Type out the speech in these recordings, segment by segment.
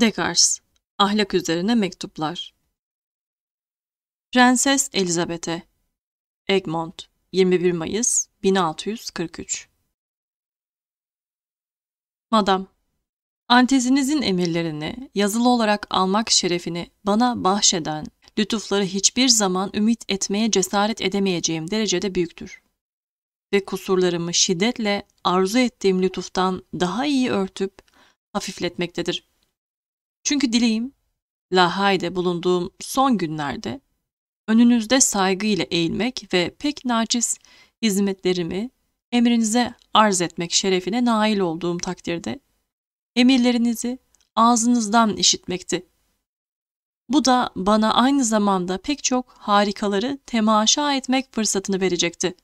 Descartes, Ahlak Üzerine Mektuplar Prenses Elizabeth'e Egmont, 21 Mayıs 1643 Madam, antezinizin emirlerini yazılı olarak almak şerefini bana bahşeden lütufları hiçbir zaman ümit etmeye cesaret edemeyeceğim derecede büyüktür. Ve kusurlarımı şiddetle arzu ettiğim lütuftan daha iyi örtüp hafifletmektedir. Çünkü dileğim Lahay'de bulunduğum son günlerde önünüzde saygıyla eğilmek ve pek naciz hizmetlerimi emrinize arz etmek şerefine nail olduğum takdirde emirlerinizi ağzınızdan işitmekti. Bu da bana aynı zamanda pek çok harikaları temaşa etmek fırsatını verecekti.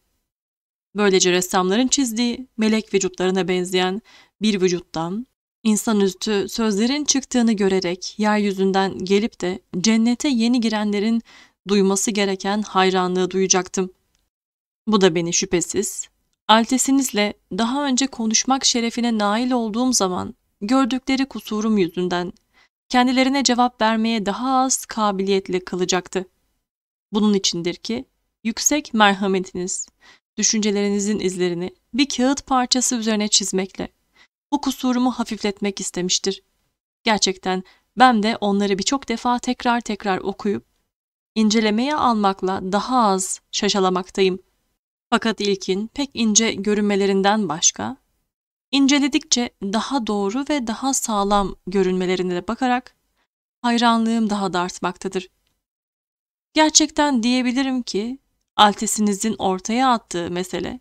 Böylece ressamların çizdiği melek vücutlarına benzeyen bir vücuttan insanüstü sözlerin çıktığını görerek yeryüzünden gelip de cennete yeni girenlerin duyması gereken hayranlığı duyacaktım. Bu da beni şüphesiz, altesinizle daha önce konuşmak şerefine nail olduğum zaman gördükleri kusurum yüzünden kendilerine cevap vermeye daha az kabiliyetle kılacaktı. Bunun içindir ki yüksek merhametiniz, düşüncelerinizin izlerini bir kağıt parçası üzerine çizmekle bu kusurumu hafifletmek istemiştir. Gerçekten ben de onları birçok defa tekrar tekrar okuyup incelemeye almakla daha az şaşalamaktayım. Fakat ilkin pek ince görünmelerinden başka, inceledikçe daha doğru ve daha sağlam görünmelerine de bakarak hayranlığım daha da artmaktadır. Gerçekten diyebilirim ki Altesinizin ortaya attığı mesele,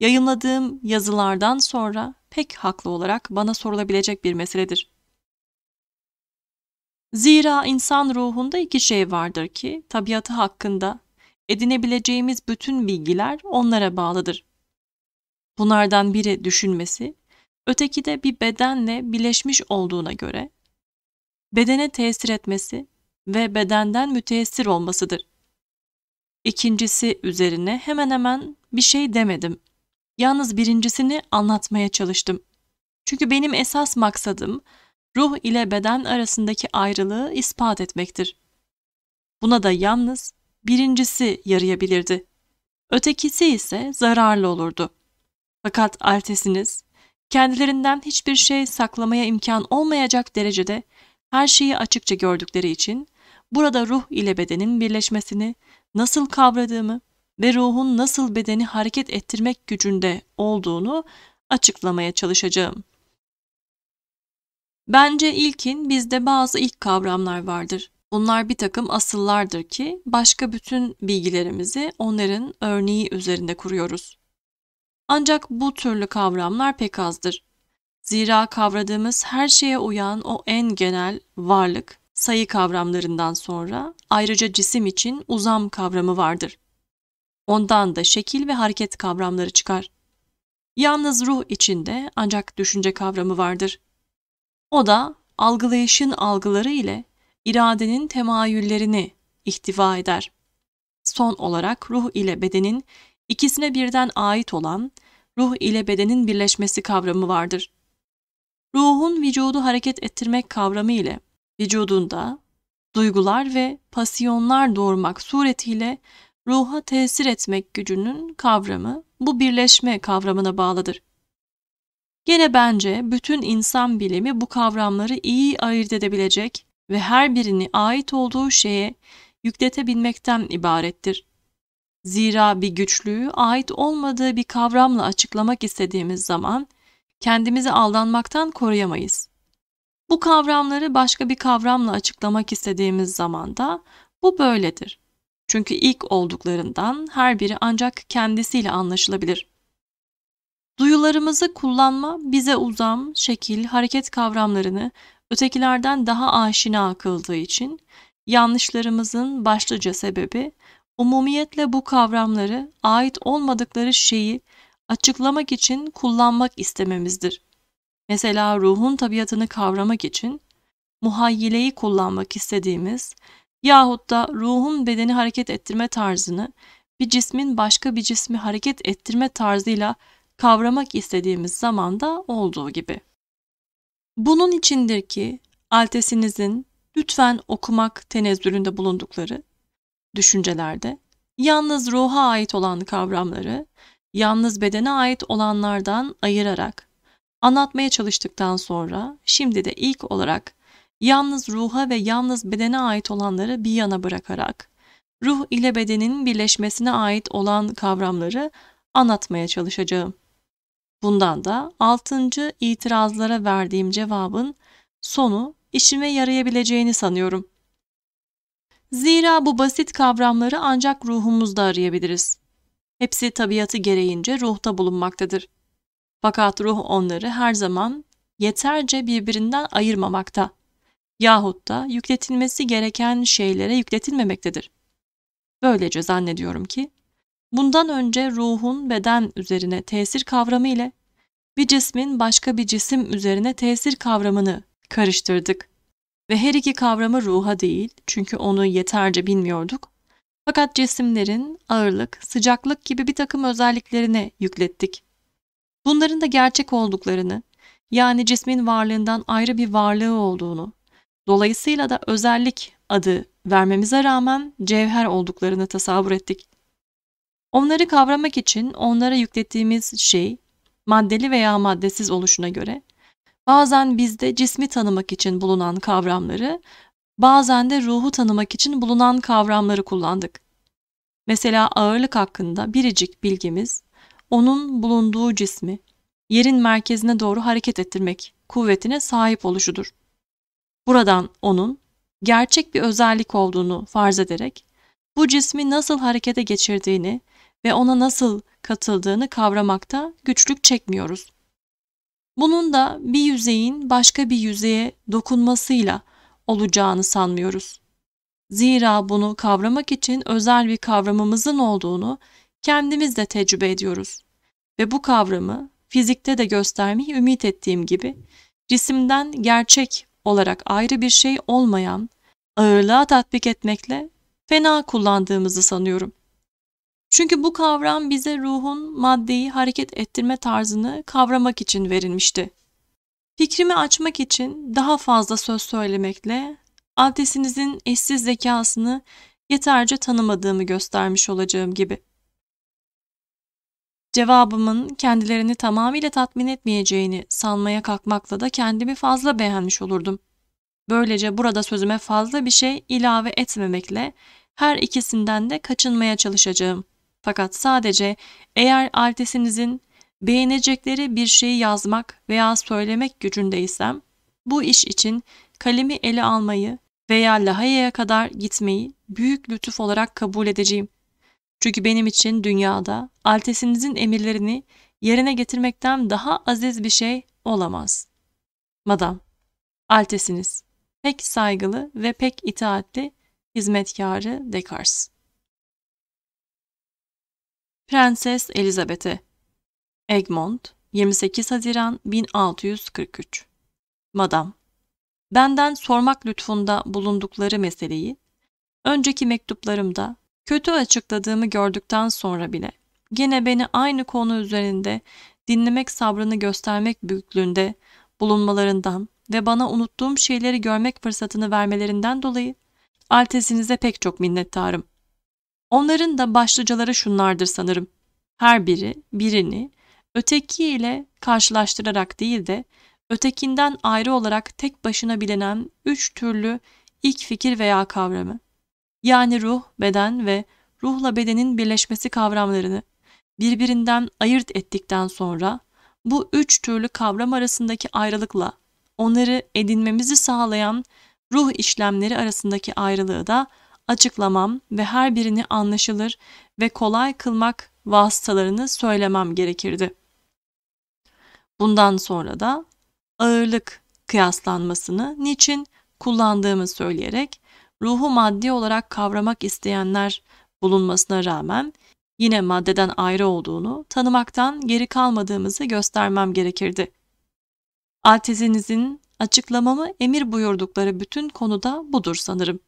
yayınladığım yazılardan sonra pek haklı olarak bana sorulabilecek bir meseledir. Zira insan ruhunda iki şey vardır ki tabiatı hakkında edinebileceğimiz bütün bilgiler onlara bağlıdır. Bunlardan biri düşünmesi, öteki de bir bedenle bileşmiş olduğuna göre bedene tesir etmesi ve bedenden müteessir olmasıdır. İkincisi üzerine hemen hemen bir şey demedim.'' Yalnız birincisini anlatmaya çalıştım. Çünkü benim esas maksadım ruh ile beden arasındaki ayrılığı ispat etmektir. Buna da yalnız birincisi yarayabilirdi. Ötekisi ise zararlı olurdu. Fakat artesiniz kendilerinden hiçbir şey saklamaya imkan olmayacak derecede her şeyi açıkça gördükleri için burada ruh ile bedenin birleşmesini nasıl kavradığımı ve ruhun nasıl bedeni hareket ettirmek gücünde olduğunu açıklamaya çalışacağım. Bence ilkin bizde bazı ilk kavramlar vardır. Bunlar bir takım asıllardır ki başka bütün bilgilerimizi onların örneği üzerinde kuruyoruz. Ancak bu türlü kavramlar pek azdır. Zira kavradığımız her şeye uyan o en genel varlık, sayı kavramlarından sonra ayrıca cisim için uzam kavramı vardır. Ondan da şekil ve hareket kavramları çıkar. Yalnız ruh içinde ancak düşünce kavramı vardır. O da algılayışın algıları ile iradenin temayüllerini ihtiva eder. Son olarak ruh ile bedenin ikisine birden ait olan ruh ile bedenin birleşmesi kavramı vardır. Ruhun vücudu hareket ettirmek kavramı ile vücudunda duygular ve pasyonlar doğurmak suretiyle ruha tesir etmek gücünün kavramı bu birleşme kavramına bağlıdır. Yine bence bütün insan bilimi bu kavramları iyi ayırt edebilecek ve her birini ait olduğu şeye yükletebilmekten ibarettir. Zira bir güçlüğü ait olmadığı bir kavramla açıklamak istediğimiz zaman kendimizi aldanmaktan koruyamayız. Bu kavramları başka bir kavramla açıklamak istediğimiz zaman da bu böyledir. Çünkü ilk olduklarından her biri ancak kendisiyle anlaşılabilir. Duyularımızı kullanma bize uzam, şekil, hareket kavramlarını ötekilerden daha aşina akıldığı için yanlışlarımızın başlıca sebebi umumiyetle bu kavramları ait olmadıkları şeyi açıklamak için kullanmak istememizdir. Mesela ruhun tabiatını kavramak için muhayyileyi kullanmak istediğimiz yahut da ruhun bedeni hareket ettirme tarzını bir cismin başka bir cismi hareket ettirme tarzıyla kavramak istediğimiz zamanda olduğu gibi. Bunun içindir ki altesinizin lütfen okumak tenezzülünde bulundukları düşüncelerde yalnız ruha ait olan kavramları yalnız bedene ait olanlardan ayırarak anlatmaya çalıştıktan sonra şimdi de ilk olarak yalnız ruha ve yalnız bedene ait olanları bir yana bırakarak ruh ile bedenin birleşmesine ait olan kavramları anlatmaya çalışacağım. Bundan da altıncı itirazlara verdiğim cevabın sonu işime yarayabileceğini sanıyorum. Zira bu basit kavramları ancak ruhumuzda arayabiliriz. Hepsi tabiatı gereğince ruhta bulunmaktadır. Fakat ruh onları her zaman yeterce birbirinden ayırmamakta yahut da yükletilmesi gereken şeylere yükletilmemektedir. Böylece zannediyorum ki, bundan önce ruhun beden üzerine tesir kavramı ile bir cismin başka bir cisim üzerine tesir kavramını karıştırdık ve her iki kavramı ruha değil çünkü onu yeterce bilmiyorduk fakat cisimlerin ağırlık, sıcaklık gibi bir takım özelliklerine yüklettik. Bunların da gerçek olduklarını, yani cismin varlığından ayrı bir varlığı olduğunu Dolayısıyla da özellik adı vermemize rağmen cevher olduklarını tasavvur ettik. Onları kavramak için onlara yüklettiğimiz şey maddeli veya maddesiz oluşuna göre bazen bizde cismi tanımak için bulunan kavramları bazen de ruhu tanımak için bulunan kavramları kullandık. Mesela ağırlık hakkında biricik bilgimiz onun bulunduğu cismi yerin merkezine doğru hareket ettirmek kuvvetine sahip oluşudur. Buradan onun gerçek bir özellik olduğunu farz ederek bu cismi nasıl harekete geçirdiğini ve ona nasıl katıldığını kavramakta güçlük çekmiyoruz. Bunun da bir yüzeyin başka bir yüzeye dokunmasıyla olacağını sanmıyoruz. Zira bunu kavramak için özel bir kavramımızın olduğunu kendimiz de tecrübe ediyoruz. Ve bu kavramı fizikte de göstermeyi ümit ettiğim gibi cisimden gerçek olarak ayrı bir şey olmayan ağırlığa tatbik etmekle fena kullandığımızı sanıyorum. Çünkü bu kavram bize ruhun maddeyi hareket ettirme tarzını kavramak için verilmişti. Fikrimi açmak için daha fazla söz söylemekle adresinizin eşsiz zekasını yeterce tanımadığımı göstermiş olacağım gibi.'' Cevabımın kendilerini tamamıyla tatmin etmeyeceğini sanmaya kalkmakla da kendimi fazla beğenmiş olurdum. Böylece burada sözüme fazla bir şey ilave etmemekle her ikisinden de kaçınmaya çalışacağım. Fakat sadece eğer artesinizin beğenecekleri bir şeyi yazmak veya söylemek gücündeysem, bu iş için kalemi ele almayı veya Laheya'ya kadar gitmeyi büyük lütuf olarak kabul edeceğim. Çünkü benim için dünyada altesinizin emirlerini yerine getirmekten daha aziz bir şey olamaz. Madam, altesiniz, pek saygılı ve pek itaatli hizmetkarı Dekars. Prenses Elizabeth'e Egmont, 28 Haziran 1643 Madam, benden sormak lütfunda bulundukları meseleyi, önceki mektuplarımda kötü açıkladığımı gördükten sonra bile gene beni aynı konu üzerinde dinlemek sabrını göstermek büyüklüğünde bulunmalarından ve bana unuttuğum şeyleri görmek fırsatını vermelerinden dolayı altesinize pek çok minnettarım. Onların da başlıcaları şunlardır sanırım. Her biri birini ötekiyle ile karşılaştırarak değil de ötekinden ayrı olarak tek başına bilinen üç türlü ilk fikir veya kavramı yani ruh, beden ve ruhla bedenin birleşmesi kavramlarını birbirinden ayırt ettikten sonra bu üç türlü kavram arasındaki ayrılıkla onları edinmemizi sağlayan ruh işlemleri arasındaki ayrılığı da açıklamam ve her birini anlaşılır ve kolay kılmak vasıtalarını söylemem gerekirdi. Bundan sonra da ağırlık kıyaslanmasını niçin kullandığımı söyleyerek ruhu maddi olarak kavramak isteyenler bulunmasına rağmen yine maddeden ayrı olduğunu, tanımaktan geri kalmadığımızı göstermem gerekirdi. Altezinizin açıklamamı emir buyurdukları bütün konuda budur sanırım.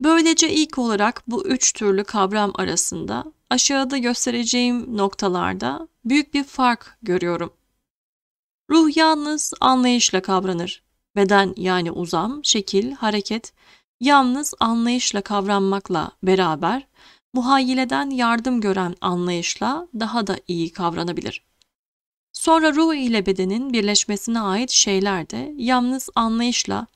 Böylece ilk olarak bu üç türlü kavram arasında aşağıda göstereceğim noktalarda büyük bir fark görüyorum. Ruh yalnız anlayışla kavranır. Beden yani uzam, şekil, hareket yalnız anlayışla kavranmakla beraber muhayyileden yardım gören anlayışla daha da iyi kavranabilir. Sonra ruh ile bedenin birleşmesine ait şeyler de yalnız anlayışla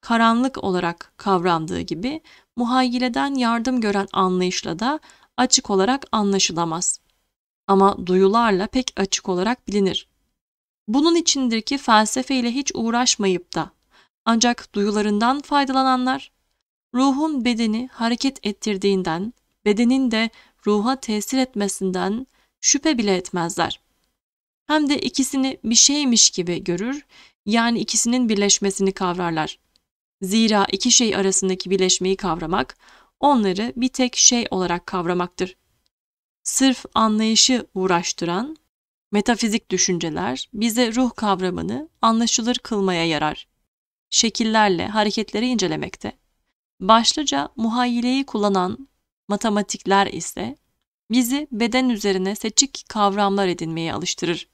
karanlık olarak kavrandığı gibi muhayyileden yardım gören anlayışla da açık olarak anlaşılamaz. Ama duyularla pek açık olarak bilinir. Bunun içindir ki felsefe ile hiç uğraşmayıp da ancak duyularından faydalananlar ruhun bedeni hareket ettirdiğinden, bedenin de ruha tesir etmesinden şüphe bile etmezler. Hem de ikisini bir şeymiş gibi görür, yani ikisinin birleşmesini kavrarlar. Zira iki şey arasındaki birleşmeyi kavramak, onları bir tek şey olarak kavramaktır. Sırf anlayışı uğraştıran metafizik düşünceler bize ruh kavramını anlaşılır kılmaya yarar. Şekillerle hareketleri incelemekte Başlıca muhayyileyi kullanan matematikler ise bizi beden üzerine seçik kavramlar edinmeye alıştırır.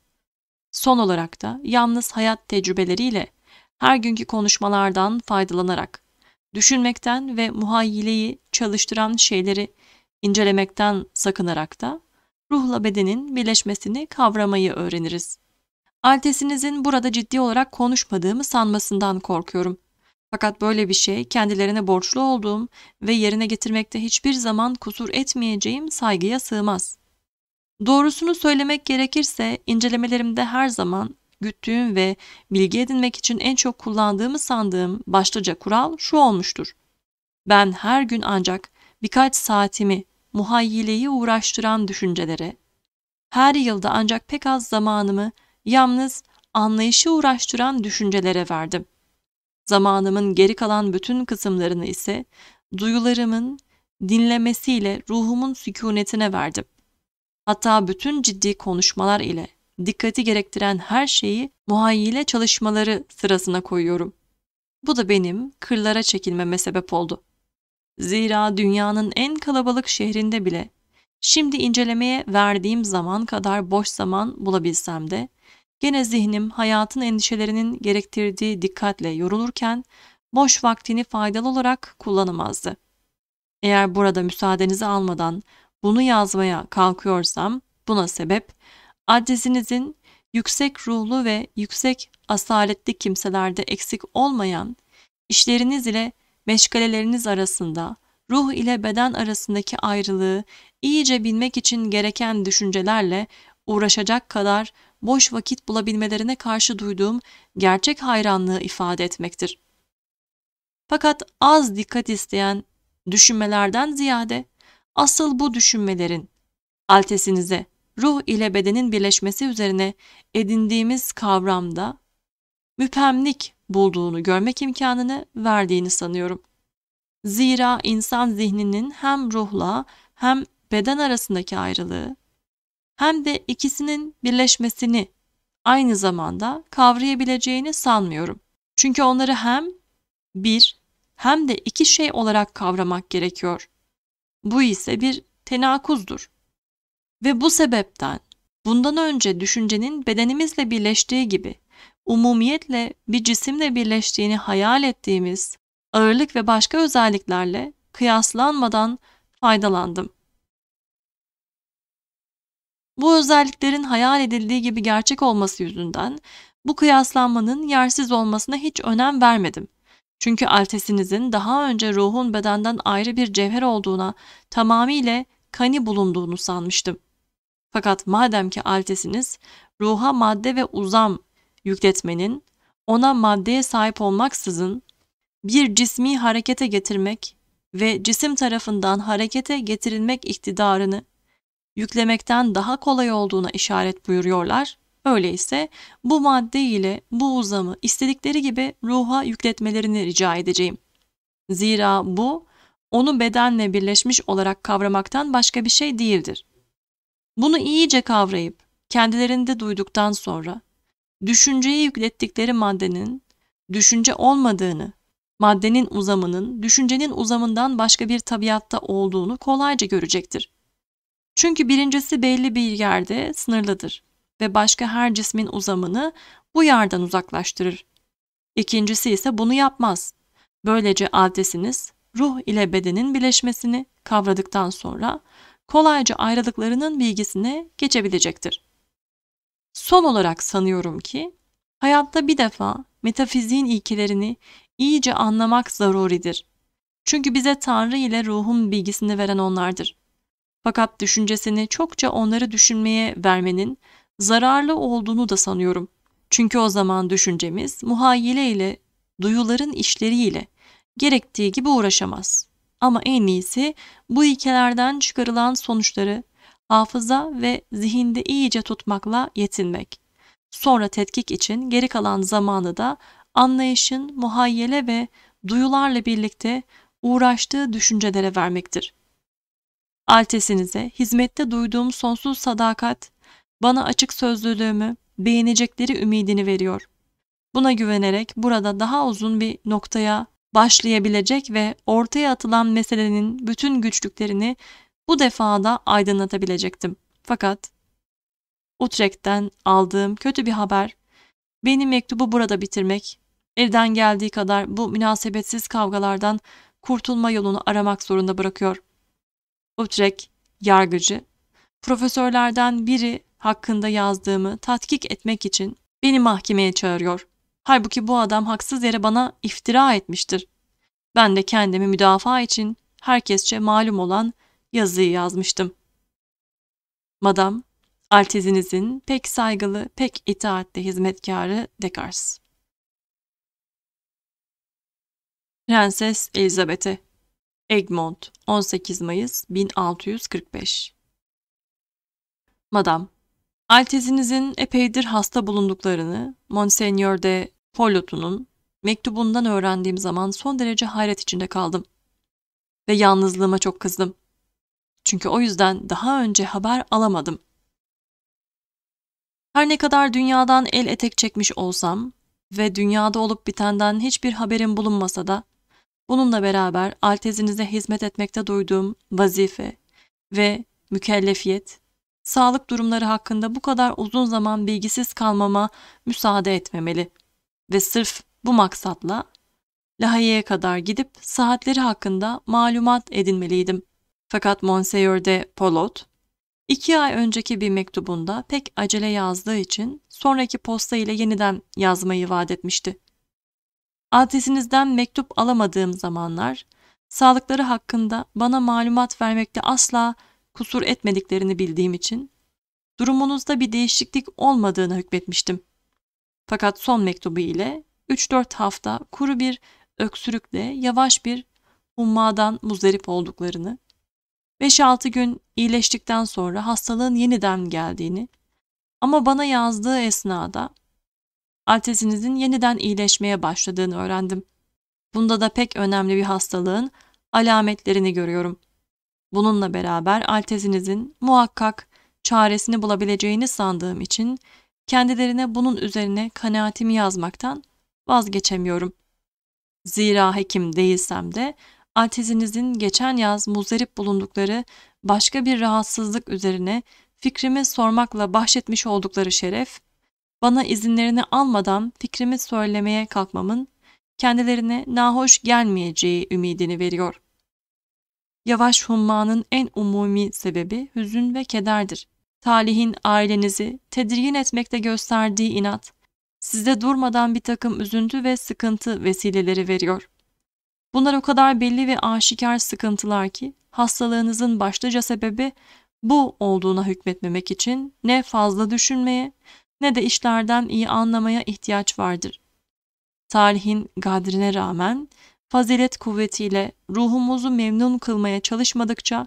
Son olarak da yalnız hayat tecrübeleriyle her günkü konuşmalardan faydalanarak düşünmekten ve muhayyileyi çalıştıran şeyleri incelemekten sakınarak da ruhla bedenin birleşmesini kavramayı öğreniriz. Altesinizin burada ciddi olarak konuşmadığımı sanmasından korkuyorum. Fakat böyle bir şey kendilerine borçlu olduğum ve yerine getirmekte hiçbir zaman kusur etmeyeceğim saygıya sığmaz. Doğrusunu söylemek gerekirse incelemelerimde her zaman güttüğüm ve bilgi edinmek için en çok kullandığımı sandığım başlıca kural şu olmuştur. Ben her gün ancak birkaç saatimi muhayyileyi uğraştıran düşüncelere, her yılda ancak pek az zamanımı yalnız anlayışı uğraştıran düşüncelere verdim. Zamanımın geri kalan bütün kısımlarını ise duyularımın dinlemesiyle ruhumun sükunetine verdim. Hatta bütün ciddi konuşmalar ile dikkati gerektiren her şeyi muhayyile çalışmaları sırasına koyuyorum. Bu da benim kırlara çekilmeme sebep oldu. Zira dünyanın en kalabalık şehrinde bile şimdi incelemeye verdiğim zaman kadar boş zaman bulabilsem de Gene zihnim hayatın endişelerinin gerektirdiği dikkatle yorulurken boş vaktini faydalı olarak kullanamazdı. Eğer burada müsaadenizi almadan bunu yazmaya kalkıyorsam buna sebep adresinizin yüksek ruhlu ve yüksek asaletli kimselerde eksik olmayan işleriniz ile meşgaleleriniz arasında ruh ile beden arasındaki ayrılığı iyice bilmek için gereken düşüncelerle uğraşacak kadar boş vakit bulabilmelerine karşı duyduğum gerçek hayranlığı ifade etmektir. Fakat az dikkat isteyen düşünmelerden ziyade asıl bu düşünmelerin altesinize ruh ile bedenin birleşmesi üzerine edindiğimiz kavramda müpemlik bulduğunu görmek imkanını verdiğini sanıyorum. Zira insan zihninin hem ruhla hem beden arasındaki ayrılığı hem de ikisinin birleşmesini aynı zamanda kavrayabileceğini sanmıyorum. Çünkü onları hem bir hem de iki şey olarak kavramak gerekiyor. Bu ise bir tenakuzdur. Ve bu sebepten bundan önce düşüncenin bedenimizle birleştiği gibi umumiyetle bir cisimle birleştiğini hayal ettiğimiz ağırlık ve başka özelliklerle kıyaslanmadan faydalandım. Bu özelliklerin hayal edildiği gibi gerçek olması yüzünden bu kıyaslanmanın yersiz olmasına hiç önem vermedim. Çünkü altesinizin daha önce ruhun bedenden ayrı bir cevher olduğuna, tamamiyle kani bulunduğunu sanmıştım. Fakat madem ki altesiniz, ruha madde ve uzam yükletmenin, ona maddeye sahip olmaksızın bir cismi harekete getirmek ve cisim tarafından harekete getirilmek iktidarını yüklemekten daha kolay olduğuna işaret buyuruyorlar. Öyleyse bu madde ile bu uzamı istedikleri gibi ruha yükletmelerini rica edeceğim. Zira bu onu bedenle birleşmiş olarak kavramaktan başka bir şey değildir. Bunu iyice kavrayıp kendilerinde duyduktan sonra düşünceyi yüklettikleri maddenin düşünce olmadığını, maddenin uzamının düşüncenin uzamından başka bir tabiatta olduğunu kolayca görecektir. Çünkü birincisi belli bir yerde sınırlıdır ve başka her cismin uzamını bu yerden uzaklaştırır. İkincisi ise bunu yapmaz. Böylece adresiniz ruh ile bedenin bileşmesini kavradıktan sonra kolayca ayrılıklarının bilgisine geçebilecektir. Son olarak sanıyorum ki hayatta bir defa metafiziğin ilkelerini iyice anlamak zaruridir. Çünkü bize Tanrı ile ruhun bilgisini veren onlardır. Fakat düşüncesini çokça onları düşünmeye vermenin zararlı olduğunu da sanıyorum. Çünkü o zaman düşüncemiz muhayyile ile, duyuların işleriyle gerektiği gibi uğraşamaz. Ama en iyisi bu ilkelerden çıkarılan sonuçları hafıza ve zihinde iyice tutmakla yetinmek. Sonra tetkik için geri kalan zamanı da anlayışın muhayyele ve duyularla birlikte uğraştığı düşüncelere vermektir.'' Altesinize hizmette duyduğum sonsuz sadakat, bana açık sözlülüğümü, beğenecekleri ümidini veriyor. Buna güvenerek burada daha uzun bir noktaya başlayabilecek ve ortaya atılan meselenin bütün güçlüklerini bu defa da aydınlatabilecektim. Fakat Utrecht'ten aldığım kötü bir haber benim mektubu burada bitirmek, elden geldiği kadar bu münasebetsiz kavgalardan kurtulma yolunu aramak zorunda bırakıyor.'' Utrecht yargıcı, profesörlerden biri hakkında yazdığımı tatkik etmek için beni mahkemeye çağırıyor. Halbuki bu adam haksız yere bana iftira etmiştir. Ben de kendimi müdafaa için herkesçe malum olan yazıyı yazmıştım. Madam, altizinizin pek saygılı, pek itaatli hizmetkarı Dekars. Prenses Elizabeth'e Egmont 18 Mayıs 1645 Madam, Altezinizin epeydir hasta bulunduklarını Monseigneur de Folot'unun mektubundan öğrendiğim zaman son derece hayret içinde kaldım ve yalnızlığıma çok kızdım. Çünkü o yüzden daha önce haber alamadım. Her ne kadar dünyadan el etek çekmiş olsam ve dünyada olup bitenden hiçbir haberim bulunmasa da Bununla beraber altezinize hizmet etmekte duyduğum vazife ve mükellefiyet, sağlık durumları hakkında bu kadar uzun zaman bilgisiz kalmama müsaade etmemeli ve sırf bu maksatla Lahey'e kadar gidip saatleri hakkında malumat edinmeliydim. Fakat Monseigneur de Polot, iki ay önceki bir mektubunda pek acele yazdığı için sonraki posta ile yeniden yazmayı vaat etmişti. Adresinizden mektup alamadığım zamanlar, sağlıkları hakkında bana malumat vermekte asla kusur etmediklerini bildiğim için, durumunuzda bir değişiklik olmadığına hükmetmiştim. Fakat son mektubu ile 3-4 hafta kuru bir öksürükle yavaş bir hummadan muzdarip olduklarını, 5-6 gün iyileştikten sonra hastalığın yeniden geldiğini ama bana yazdığı esnada Altesinizin yeniden iyileşmeye başladığını öğrendim. Bunda da pek önemli bir hastalığın alametlerini görüyorum. Bununla beraber altesinizin muhakkak çaresini bulabileceğini sandığım için kendilerine bunun üzerine kanaatimi yazmaktan vazgeçemiyorum. Zira hekim değilsem de Altesinizin geçen yaz muzdarip bulundukları başka bir rahatsızlık üzerine fikrimi sormakla bahşetmiş oldukları şeref bana izinlerini almadan fikrimi söylemeye kalkmamın kendilerine nahoş gelmeyeceği ümidini veriyor. Yavaş hummanın en umumi sebebi hüzün ve kederdir. Talihin ailenizi tedirgin etmekte gösterdiği inat, size durmadan bir takım üzüntü ve sıkıntı vesileleri veriyor. Bunlar o kadar belli ve aşikar sıkıntılar ki hastalığınızın başlıca sebebi bu olduğuna hükmetmemek için ne fazla düşünmeye ne de işlerden iyi anlamaya ihtiyaç vardır. Tarihin gadrine rağmen fazilet kuvvetiyle ruhumuzu memnun kılmaya çalışmadıkça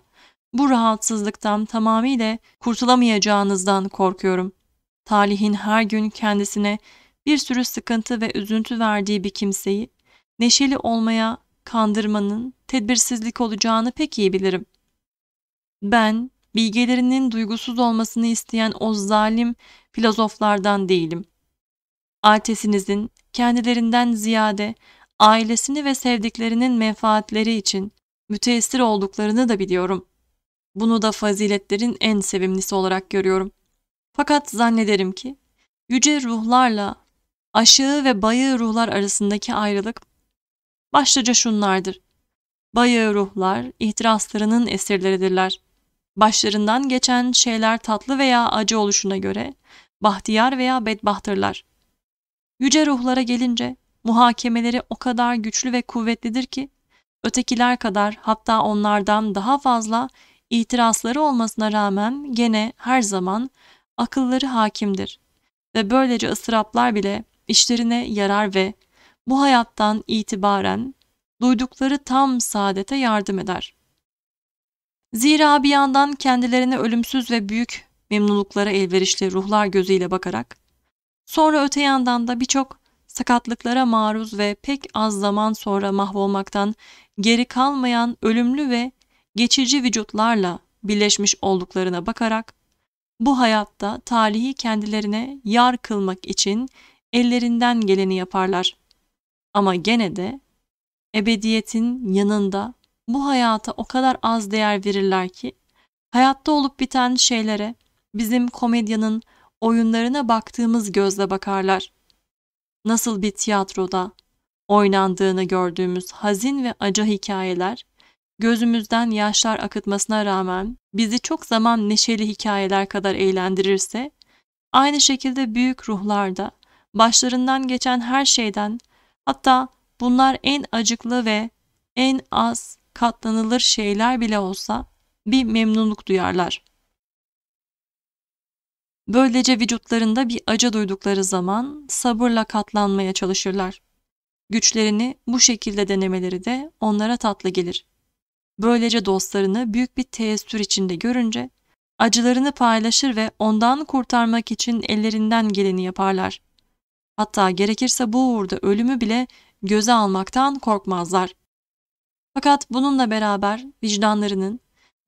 bu rahatsızlıktan tamamıyla kurtulamayacağınızdan korkuyorum. Talihin her gün kendisine bir sürü sıkıntı ve üzüntü verdiği bir kimseyi neşeli olmaya kandırmanın tedbirsizlik olacağını pek iyi bilirim. Ben bilgelerinin duygusuz olmasını isteyen o zalim filozoflardan değilim. Altesinizin kendilerinden ziyade ailesini ve sevdiklerinin menfaatleri için müteessir olduklarını da biliyorum. Bunu da faziletlerin en sevimlisi olarak görüyorum. Fakat zannederim ki yüce ruhlarla aşağı ve bayı ruhlar arasındaki ayrılık başlıca şunlardır. Bayı ruhlar ihtiraslarının esirleridirler başlarından geçen şeyler tatlı veya acı oluşuna göre bahtiyar veya bedbahtırlar. Yüce ruhlara gelince muhakemeleri o kadar güçlü ve kuvvetlidir ki ötekiler kadar hatta onlardan daha fazla itirazları olmasına rağmen gene her zaman akılları hakimdir ve böylece ıstıraplar bile işlerine yarar ve bu hayattan itibaren duydukları tam saadete yardım eder. Zira bir yandan kendilerine ölümsüz ve büyük memnunluklara elverişli ruhlar gözüyle bakarak, sonra öte yandan da birçok sakatlıklara maruz ve pek az zaman sonra mahvolmaktan geri kalmayan ölümlü ve geçici vücutlarla birleşmiş olduklarına bakarak, bu hayatta talihi kendilerine yar kılmak için ellerinden geleni yaparlar. Ama gene de ebediyetin yanında bu hayata o kadar az değer verirler ki hayatta olup biten şeylere bizim komedyanın oyunlarına baktığımız gözle bakarlar. Nasıl bir tiyatroda oynandığını gördüğümüz hazin ve acı hikayeler gözümüzden yaşlar akıtmasına rağmen bizi çok zaman neşeli hikayeler kadar eğlendirirse, aynı şekilde büyük ruhlar da başlarından geçen her şeyden hatta bunlar en acıklı ve en az katlanılır şeyler bile olsa bir memnunluk duyarlar. Böylece vücutlarında bir acı duydukları zaman sabırla katlanmaya çalışırlar. Güçlerini bu şekilde denemeleri de onlara tatlı gelir. Böylece dostlarını büyük bir teessür içinde görünce acılarını paylaşır ve ondan kurtarmak için ellerinden geleni yaparlar. Hatta gerekirse bu uğurda ölümü bile göze almaktan korkmazlar.'' Fakat bununla beraber vicdanlarının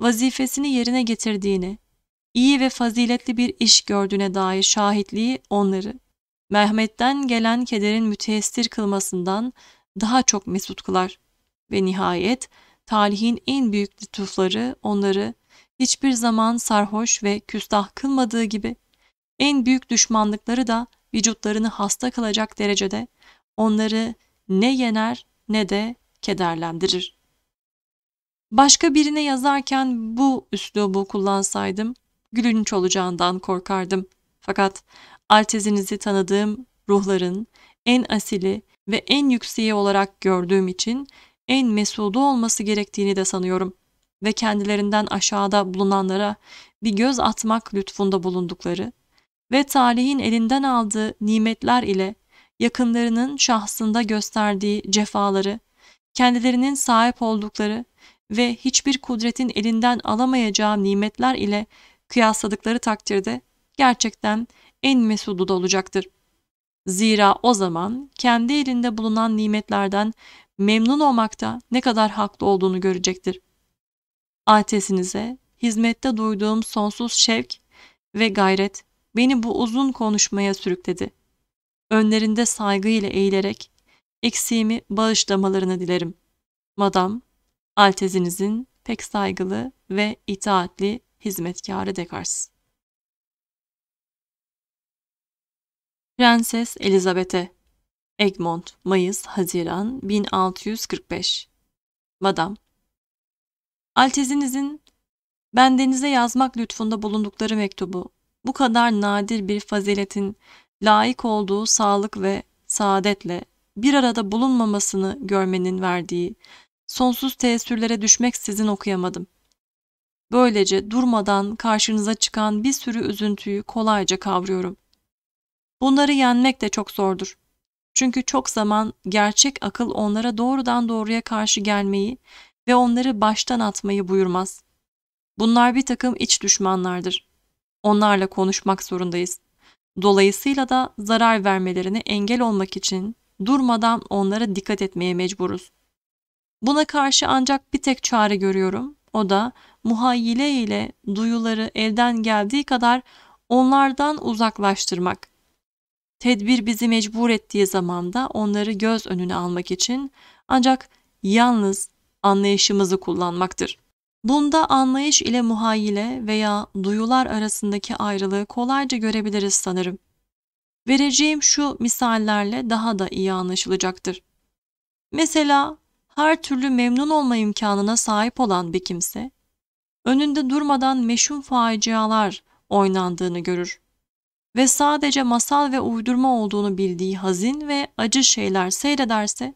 vazifesini yerine getirdiğini, iyi ve faziletli bir iş gördüğüne dair şahitliği onları, Mehmet'ten gelen kederin müteessir kılmasından daha çok mesut kılar ve nihayet talihin en büyük lütufları onları hiçbir zaman sarhoş ve küstah kılmadığı gibi en büyük düşmanlıkları da vücutlarını hasta kılacak derecede onları ne yener ne de kederlendirir. Başka birine yazarken bu üslubu kullansaydım gülünç olacağından korkardım. Fakat altezinizi tanıdığım ruhların en asili ve en yükseği olarak gördüğüm için en mesudu olması gerektiğini de sanıyorum ve kendilerinden aşağıda bulunanlara bir göz atmak lütfunda bulundukları ve talihin elinden aldığı nimetler ile yakınlarının şahsında gösterdiği cefaları, kendilerinin sahip oldukları ve hiçbir kudretin elinden alamayacağı nimetler ile kıyasladıkları takdirde gerçekten en mesudu da olacaktır. Zira o zaman kendi elinde bulunan nimetlerden memnun olmakta ne kadar haklı olduğunu görecektir. Atesinize hizmette duyduğum sonsuz şevk ve gayret beni bu uzun konuşmaya sürükledi. Önlerinde saygıyla eğilerek eksiğimi bağışlamalarını dilerim. Madam Altezinizin pek saygılı ve itaatli hizmetkarı Dekars. Prenses Elizabeth'e Egmont, Mayıs-Haziran 1645 Madam Altezinizin bendenize yazmak lütfunda bulundukları mektubu bu kadar nadir bir faziletin layık olduğu sağlık ve saadetle bir arada bulunmamasını görmenin verdiği sonsuz teessürlere düşmeksizin okuyamadım. Böylece durmadan karşınıza çıkan bir sürü üzüntüyü kolayca kavruyorum. Bunları yenmek de çok zordur. Çünkü çok zaman gerçek akıl onlara doğrudan doğruya karşı gelmeyi ve onları baştan atmayı buyurmaz. Bunlar bir takım iç düşmanlardır. Onlarla konuşmak zorundayız. Dolayısıyla da zarar vermelerine engel olmak için durmadan onlara dikkat etmeye mecburuz. Buna karşı ancak bir tek çare görüyorum. O da muhayyile ile duyuları elden geldiği kadar onlardan uzaklaştırmak. Tedbir bizi mecbur ettiği zamanda onları göz önüne almak için ancak yalnız anlayışımızı kullanmaktır. Bunda anlayış ile muhayyile veya duyular arasındaki ayrılığı kolayca görebiliriz sanırım. Vereceğim şu misallerle daha da iyi anlaşılacaktır. Mesela her türlü memnun olma imkanına sahip olan bir kimse, önünde durmadan meşhum facialar oynandığını görür ve sadece masal ve uydurma olduğunu bildiği hazin ve acı şeyler seyrederse,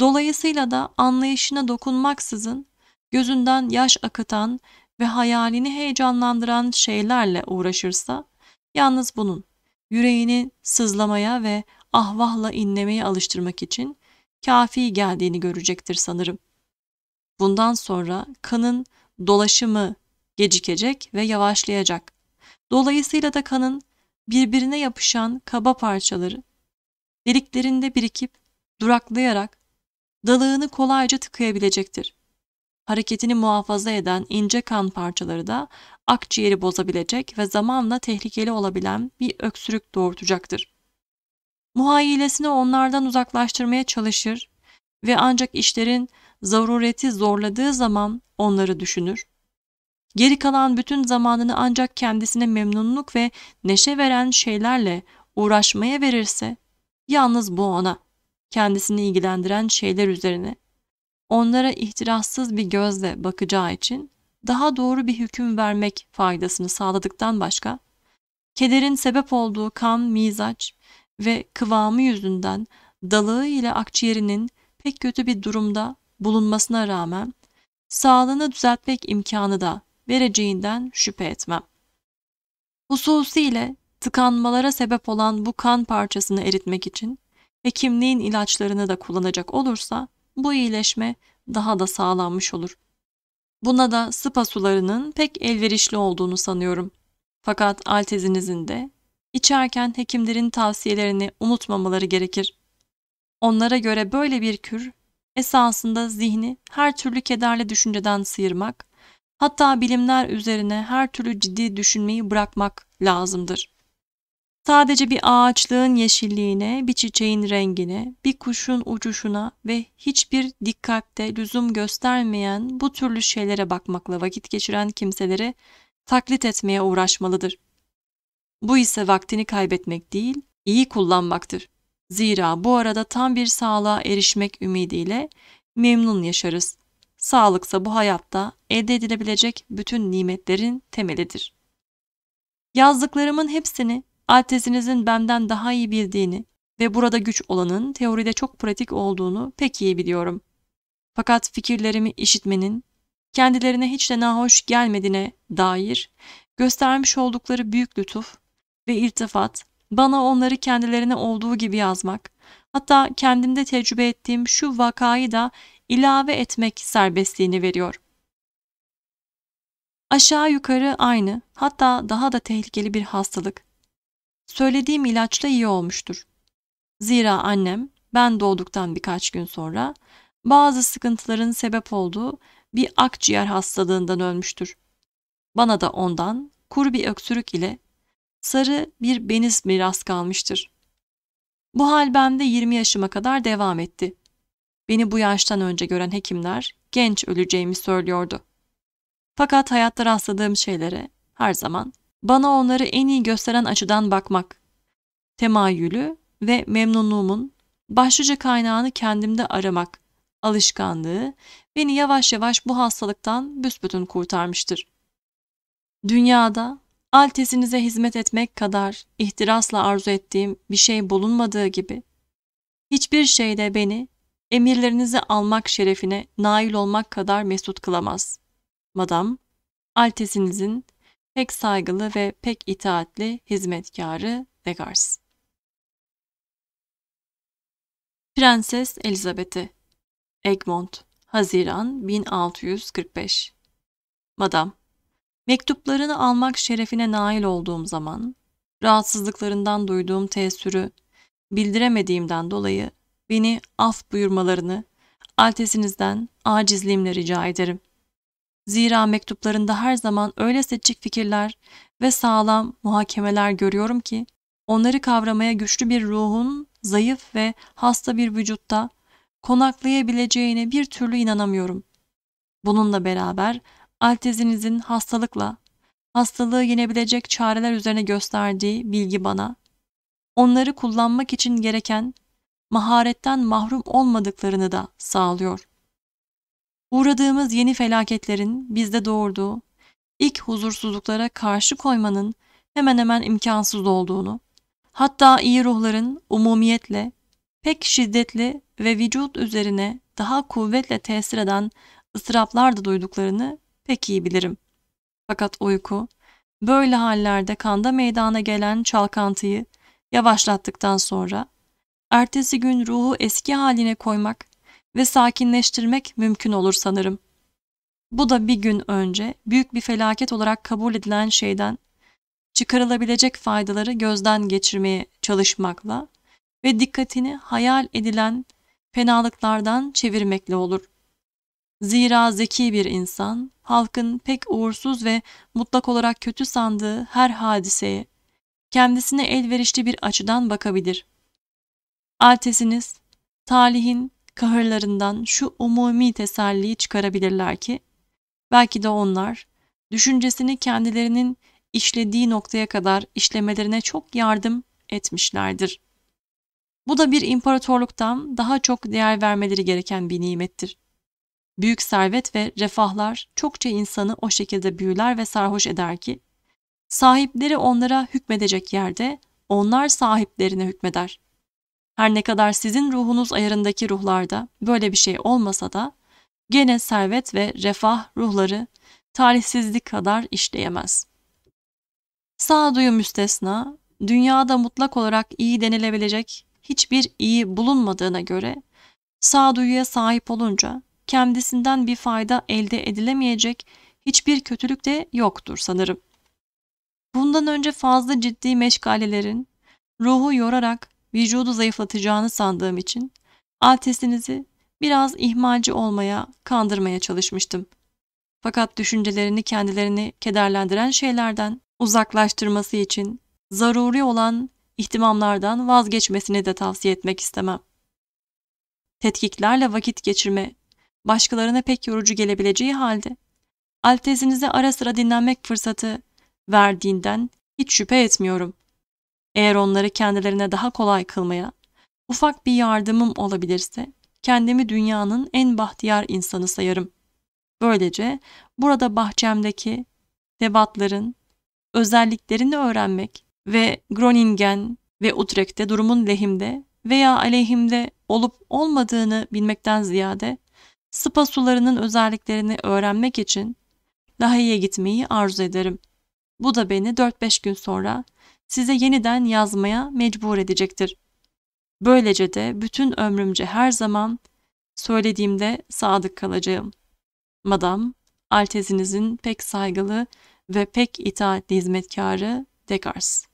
dolayısıyla da anlayışına dokunmaksızın gözünden yaş akıtan ve hayalini heyecanlandıran şeylerle uğraşırsa, yalnız bunun yüreğini sızlamaya ve ahvahla inlemeye alıştırmak için kafi geldiğini görecektir sanırım. Bundan sonra kanın dolaşımı gecikecek ve yavaşlayacak. Dolayısıyla da kanın birbirine yapışan kaba parçaları deliklerinde birikip duraklayarak dalığını kolayca tıkayabilecektir. Hareketini muhafaza eden ince kan parçaları da akciğeri bozabilecek ve zamanla tehlikeli olabilen bir öksürük doğurtacaktır muhayyilesini onlardan uzaklaştırmaya çalışır ve ancak işlerin zarureti zorladığı zaman onları düşünür. Geri kalan bütün zamanını ancak kendisine memnunluk ve neşe veren şeylerle uğraşmaya verirse, yalnız bu ona, kendisini ilgilendiren şeyler üzerine, onlara ihtirassız bir gözle bakacağı için daha doğru bir hüküm vermek faydasını sağladıktan başka, kederin sebep olduğu kan, mizaç, ve kıvamı yüzünden dalığı ile akciğerinin pek kötü bir durumda bulunmasına rağmen sağlığını düzeltmek imkanı da vereceğinden şüphe etmem. Hususiyle tıkanmalara sebep olan bu kan parçasını eritmek için hekimliğin ilaçlarını da kullanacak olursa bu iyileşme daha da sağlanmış olur. Buna da sıpa sularının pek elverişli olduğunu sanıyorum. Fakat altezinizin de İçerken hekimlerin tavsiyelerini unutmamaları gerekir. Onlara göre böyle bir kür esasında zihni her türlü kederli düşünceden sıyırmak, hatta bilimler üzerine her türlü ciddi düşünmeyi bırakmak lazımdır. Sadece bir ağaçlığın yeşilliğine, bir çiçeğin rengine, bir kuşun uçuşuna ve hiçbir dikkatte lüzum göstermeyen bu türlü şeylere bakmakla vakit geçiren kimseleri taklit etmeye uğraşmalıdır. Bu ise vaktini kaybetmek değil, iyi kullanmaktır. Zira bu arada tam bir sağlığa erişmek ümidiyle memnun yaşarız. Sağlıksa bu hayatta elde edilebilecek bütün nimetlerin temelidir. Yazdıklarımın hepsini altezinizin benden daha iyi bildiğini ve burada güç olanın teoride çok pratik olduğunu pek iyi biliyorum. Fakat fikirlerimi işitmenin, kendilerine hiç de nahoş gelmediğine dair göstermiş oldukları büyük lütuf ve irtifat, bana onları kendilerine olduğu gibi yazmak, hatta kendimde tecrübe ettiğim şu vakayı da ilave etmek serbestliğini veriyor. Aşağı yukarı aynı, hatta daha da tehlikeli bir hastalık. Söylediğim ilaçla iyi olmuştur. Zira annem, ben doğduktan birkaç gün sonra, bazı sıkıntıların sebep olduğu bir akciğer hastalığından ölmüştür. Bana da ondan kuru bir öksürük ile sarı bir beniz miras kalmıştır. Bu hal bende 20 yaşıma kadar devam etti. Beni bu yaştan önce gören hekimler genç öleceğimi söylüyordu. Fakat hayatta rastladığım şeylere her zaman bana onları en iyi gösteren açıdan bakmak, temayülü ve memnunluğumun başlıca kaynağını kendimde aramak, alışkanlığı beni yavaş yavaş bu hastalıktan büsbütün kurtarmıştır. Dünyada altesinize hizmet etmek kadar ihtirasla arzu ettiğim bir şey bulunmadığı gibi, hiçbir şey de beni emirlerinizi almak şerefine nail olmak kadar mesut kılamaz. Madam, altesinizin pek saygılı ve pek itaatli hizmetkarı Legars. Prenses Elizabeth'i Egmont, Haziran 1645 Madam, Mektuplarını almak şerefine nail olduğum zaman, rahatsızlıklarından duyduğum tesürü bildiremediğimden dolayı beni af buyurmalarını, altesinizden acizliğimle rica ederim. Zira mektuplarında her zaman öyle seçik fikirler ve sağlam muhakemeler görüyorum ki, onları kavramaya güçlü bir ruhun zayıf ve hasta bir vücutta konaklayabileceğine bir türlü inanamıyorum. Bununla beraber Altezinizin hastalıkla, hastalığı yenebilecek çareler üzerine gösterdiği bilgi bana, onları kullanmak için gereken maharetten mahrum olmadıklarını da sağlıyor. Uğradığımız yeni felaketlerin bizde doğurduğu ilk huzursuzluklara karşı koymanın hemen hemen imkansız olduğunu, hatta iyi ruhların umumiyetle pek şiddetli ve vücut üzerine daha kuvvetle tesir eden ıstıraplar da duyduklarını pek iyi bilirim. Fakat uyku, böyle hallerde kanda meydana gelen çalkantıyı yavaşlattıktan sonra, ertesi gün ruhu eski haline koymak ve sakinleştirmek mümkün olur sanırım. Bu da bir gün önce büyük bir felaket olarak kabul edilen şeyden çıkarılabilecek faydaları gözden geçirmeye çalışmakla ve dikkatini hayal edilen fenalıklardan çevirmekle olur. Zira zeki bir insan, halkın pek uğursuz ve mutlak olarak kötü sandığı her hadiseye, kendisine elverişli bir açıdan bakabilir. Altesiniz, talihin kahırlarından şu umumi teselliyi çıkarabilirler ki, belki de onlar, düşüncesini kendilerinin işlediği noktaya kadar işlemelerine çok yardım etmişlerdir. Bu da bir imparatorluktan daha çok değer vermeleri gereken bir nimettir. Büyük servet ve refahlar çokça insanı o şekilde büyüler ve sarhoş eder ki, sahipleri onlara hükmedecek yerde onlar sahiplerine hükmeder. Her ne kadar sizin ruhunuz ayarındaki ruhlarda böyle bir şey olmasa da, gene servet ve refah ruhları talihsizlik kadar işleyemez. Sağduyu müstesna, dünyada mutlak olarak iyi denilebilecek hiçbir iyi bulunmadığına göre, sağduyuya sahip olunca kendisinden bir fayda elde edilemeyecek hiçbir kötülük de yoktur sanırım. Bundan önce fazla ciddi meşgalelerin ruhu yorarak vücudu zayıflatacağını sandığım için altesinizi biraz ihmalci olmaya, kandırmaya çalışmıştım. Fakat düşüncelerini kendilerini kederlendiren şeylerden uzaklaştırması için zaruri olan ihtimamlardan vazgeçmesini de tavsiye etmek istemem. Tetkiklerle vakit geçirme başkalarına pek yorucu gelebileceği halde Altezinize ara sıra dinlenmek fırsatı verdiğinden hiç şüphe etmiyorum. Eğer onları kendilerine daha kolay kılmaya, ufak bir yardımım olabilirse kendimi dünyanın en bahtiyar insanı sayarım. Böylece burada bahçemdeki debatların özelliklerini öğrenmek ve Groningen ve Utrecht'te durumun lehimde veya aleyhimde olup olmadığını bilmekten ziyade Spa sularının özelliklerini öğrenmek için Lahey'e gitmeyi arzu ederim. Bu da beni 4-5 gün sonra size yeniden yazmaya mecbur edecektir. Böylece de bütün ömrümce her zaman söylediğimde sadık kalacağım. Madam, altezinizin pek saygılı ve pek itaatli hizmetkarı Dekars.